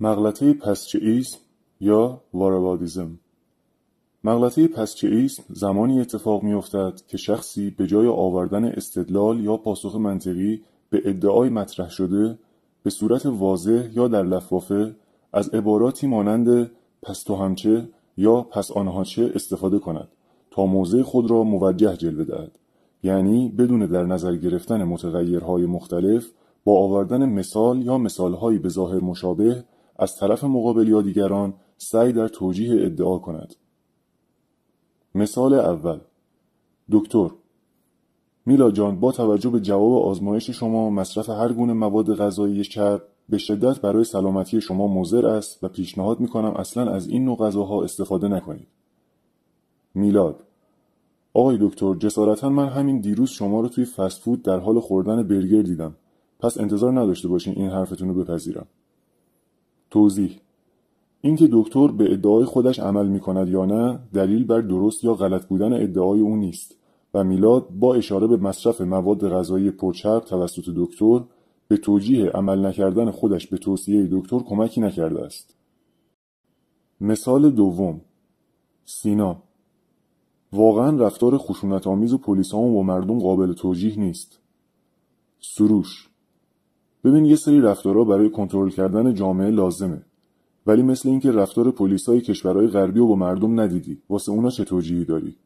مغلطه پسچهایزم یا واروادیزم مغلطه پسچهایزم زمانی اتفاق میافتد که شخصی به جای آوردن استدلال یا پاسخ منطقی به ادعای مطرح شده به صورت واضح یا در لفافه از عباراتی مانند پس تو همچه یا پس آنها چه استفاده کند تا موضع خود را موجه جلوه دهد یعنی بدون در نظر گرفتن متغیرهای مختلف با آوردن مثال یا مثالهایی به ظاهر مشابه از طرف مقابل یا دیگران سعی در توجیه ادعا کند مثال اول دکتر میلا جان با توجه به جواب آزمایش شما مصرف هر گونه مواد غذایی چرب به شدت برای سلامتی شما مضر است و پیشنهاد می کنم اصلا از این نوع غذاها استفاده نکنید. میلاد آقای دکتر جسارتا من همین دیروز شما رو توی فست فود در حال خوردن برگر دیدم. پس انتظار نداشته باشین این حرفتون رو بپذیرم. توضیح اینکه دکتر به ادعای خودش عمل می کند یا نه دلیل بر درست یا غلط بودن ادعای او نیست و میلاد با اشاره به مصرف مواد غذایی پرچرب توسط دکتر به توجیه عمل نکردن خودش به توصیه دکتر کمکی نکرده است. مثال دوم سینا واقعا رفتار خشونت آمیز پلیس ها و مردم قابل توجیه نیست. سروش ببین یه سری رفتارها برای کنترل کردن جامعه لازمه ولی مثل اینکه رفتار پلیسای کشورهای غربی و با مردم ندیدی واسه اونا چه توجیهی داری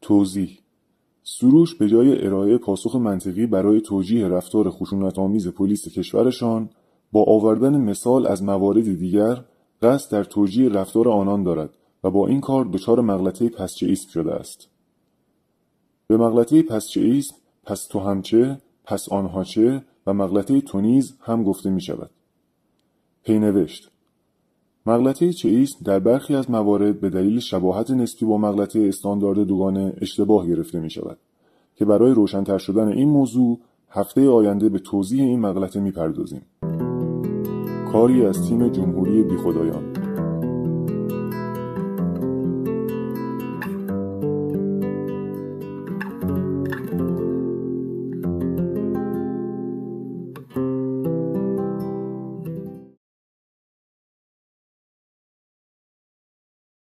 توضیح سروش به جای ارائه پاسخ منطقی برای توجیه رفتار آمیز پلیس کشورشان با آوردن مثال از موارد دیگر قصد در توجیه رفتار آنان دارد و با این کار دچار مغلطه ایسم شده است به مغلطه ایسم پس تو همچه پس آنها چه و مغلطه تونیز هم گفته می شود. پینوشت مغلطه چئیس در برخی از موارد به دلیل شباهت نسبی با مغلطه استاندارد دوگانه اشتباه گرفته می شود که برای روشنتر شدن این موضوع هفته آینده به توضیح این مغلطه می پردازیم. کاری از تیم جمهوری بیخدایان